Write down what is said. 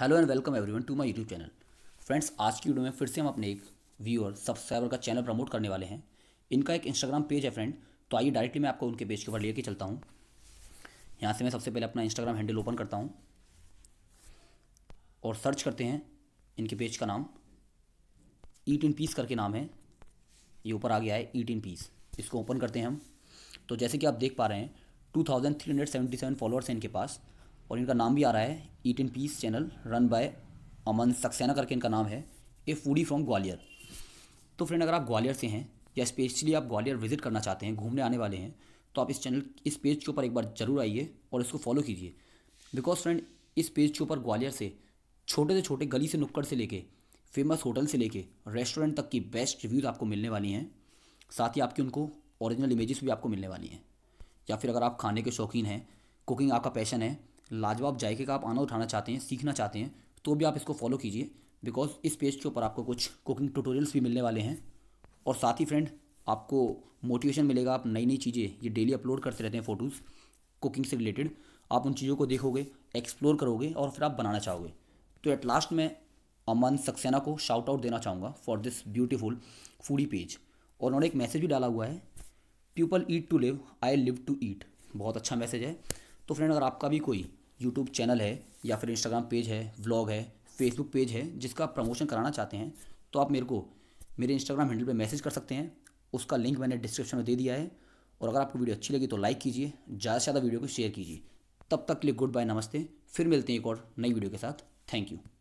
hello and welcome everyone to my YouTube channel friends आज की video में फिर से हम अपने एक व्यूअर सब्सक्राइबर का चैनल प्रमोट करने वाले हैं इनका एक इंस्टाग्राम पेज है फ्रेंड तो आइए डायरेक्टली मैं आपको उनके पेज के ऊपर लेके चलता हूँ यहाँ से मैं सबसे पहले अपना इंस्टाग्राम हैंडल ओपन करता हूँ और सर्च करते हैं इनके पेज का नाम ईट इन पीस करके नाम है ये ऊपर आ गया है ईट इन पीस इसको ओपन करते हैं हम तो जैसे कि आप देख पा रहे हैं two thousand three hundred seventy seven followers हैं इनके पास और इनका नाम भी आ रहा है eat in peace channel run by Aman Saxena करके इनका नाम है ए फूडी फ्रॉम ग्वालियर तो फ्रेंड अगर आप ग्वालियर से हैं या स्पेशली आप ग्वालियर विजिट करना चाहते हैं घूमने आने वाले हैं तो आप इस चैनल इस पेज के ऊपर एक बार ज़रूर आइए और इसको फॉलो कीजिए बिकॉज फ्रेंड इस पेज के ऊपर ग्वालियर से छोटे से छोटे गली से नुक्कड़ से लेके फेमस होटल से लेके रेस्टोरेंट तक की बेस्ट रिव्यूज़ आपको मिलने वाली हैं साथ ही आपकी उनको ओरिजिनल इमेजेस भी आपको मिलने वाली हैं या फिर अगर आप खाने के शौकीन हैं कुकिंग आपका पैशन है लाजवाब जायके का आप आना उठाना चाहते हैं सीखना चाहते हैं तो भी आप इसको फॉलो कीजिए बिकॉज इस पेज के ऊपर आपको कुछ कुकिंग ट्यूटोरियल्स भी मिलने वाले हैं और साथ ही फ्रेंड आपको मोटिवेशन मिलेगा आप नई नई चीज़ें ये डेली अपलोड करते रहते हैं फ़ोटोज़ कुकिंग से रिलेटेड आप उन चीज़ों को देखोगे एक्सप्लोर करोगे और फिर आप बनाना चाहोगे तो एट लास्ट मैं अमन सक्सेना को शाउट आउट देना चाहूँगा for this beautiful foodie page और उन्होंने एक मैसेज भी डाला हुआ है people eat to live I live to eat बहुत अच्छा मैसेज है तो फ्रेंड अगर आपका भी कोई यूट्यूब चैनल है या फिर इंस्टाग्राम पेज है व्लॉग है फेसबुक पेज है जिसका आप प्रमोशन कराना चाहते हैं तो आप मेरे को मेरे इंस्टाग्राम हैंडल पर मैसेज कर सकते हैं उसका लिंक मैंने डिस्क्रिप्शन में दे दिया है और अगर आपको वीडियो अच्छी लगी तो लाइक कीजिए ज़्यादा से ज़्यादा वीडियो को शेयर कीजिए तब तक के लिए गुड बाय नमस्ते फिर मिलते हैं एक और नई वीडियो के साथ थैंक यू